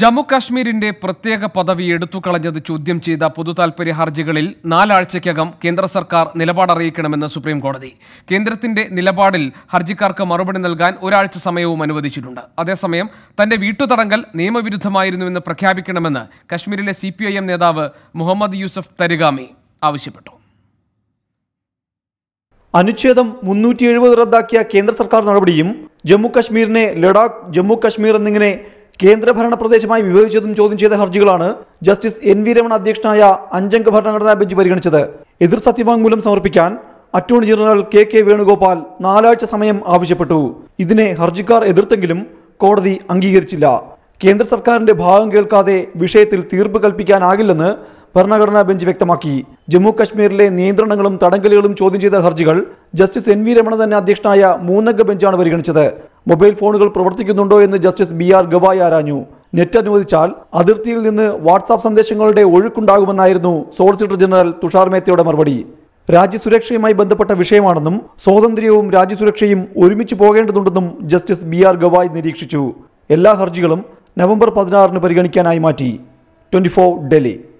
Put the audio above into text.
ജമ്മു കാശ്മീരിന്റെ പ്രത്യേക പദവി എടുത്തുകളഞ്ഞത് ചോദ്യം ചെയ്ത പൊതുതാൽപര്യ ഹർജികളിൽ നാലാഴ്ചയ്ക്കകം കേന്ദ്ര സർക്കാർ നിലപാടറിയിക്കണമെന്ന് സുപ്രീംകോടതി സുപ്രീം കോടതി കേന്ദ്രത്തിന്റെ നിലപാടിൽ ഹർജിക്കാർക്ക് മറുപടി നൽകാൻ ഒരാഴ്ച സമയവും അനുവദിച്ചിട്ടുണ്ട് അതേസമയം തന്റെ വീട്ടുതടങ്കൽ നിയമവിരുദ്ധമായിരുന്നുവെന്ന് പ്രഖ്യാപിക്കണമെന്ന് കശ്മീരിലെ സി നേതാവ് മുഹമ്മദ് യൂസഫ് തരിഗാമി ആവശ്യപ്പെട്ടു അനുച്ഛേദം മുന്നൂറ്റി എഴുപത് റദ്ദാക്കിയ കേന്ദ്ര സർക്കാർ നടപടിയും ജമ്മു കശ്മീരിനെ ലഡാക്ക് ജമ്മു കശ്മീർ എന്നിങ്ങനെ കേന്ദ്രഭരണ പ്രദേശമായി വിഭജിച്ചതും ചോദ്യം ചെയ്ത ഹർജികളാണ് ജസ്റ്റിസ് എൻ വി രമണ അധ്യക്ഷനായ അഞ്ചംഗ ഭരണഘടനാ ബെഞ്ച് പരിഗണിച്ചത് എതിർ സത്യവാങ്മൂലം സമർപ്പിക്കാൻ attorney general K K Venugopal നാലാഴ്ച സമയം ആവശ്യപ്പെട്ടു ഇതിനെ ഹർജിക്കാർ എതിർത്തെങ്കിലും കോടതി അംഗീകരിച്ചില്ല കേന്ദ്ര സർക്കാരിന്റെ ഭാഗം കേൾക്കാതെ വിഷയത്തിൽ തീർപ്പ് കൽപ്പിക്കാനാകില്ലെന്ന് ഭരണഘടനാ ബെഞ്ച് വ്യക്തമാക്കി ജമ്മു കശ്മീരിലെ നിയന്ത്രണങ്ങളും തടങ്കലുകളും ചോദ്യം ചെയ്ത ഹർജികൾ ജസ്റ്റിസ് എൻ വി രമണ തന്നെ അധ്യക്ഷനായ മൂന്നംഗ ബെഞ്ചാണ് പരിഗണിച്ചത് മൊബൈൽ ഫോണുകൾ പ്രവർത്തിക്കുന്നുണ്ടോ എന്ന് ജസ്റ്റിസ് ബി ആർ ഗവായ് ആരാഞ്ഞു നെറ്റ് അനുവദിച്ചാൽ അതിർത്തിയിൽ നിന്ന് വാട്സാപ്പ് സന്ദേശങ്ങളുടെ ഒഴുക്കുണ്ടാകുമെന്നായിരുന്നു സോളിസിറ്റർ ജനറൽ തുഷാർ മേത്തയുടെ മറുപടി രാജ്യസുരക്ഷയുമായി ബന്ധപ്പെട്ട വിഷയമാണെന്നും സ്വാതന്ത്ര്യവും രാജ്യസുരക്ഷയും ഒരുമിച്ച് പോകേണ്ടതുണ്ടെന്നും ജസ്റ്റിസ് ബി ആർ ഗവായ് നിരീക്ഷിച്ചു എല്ലാ ഹർജികളും നവംബർ പതിനാറിന് പരിഗണിക്കാനായി മാറ്റി ഫോർ ഡൽഹി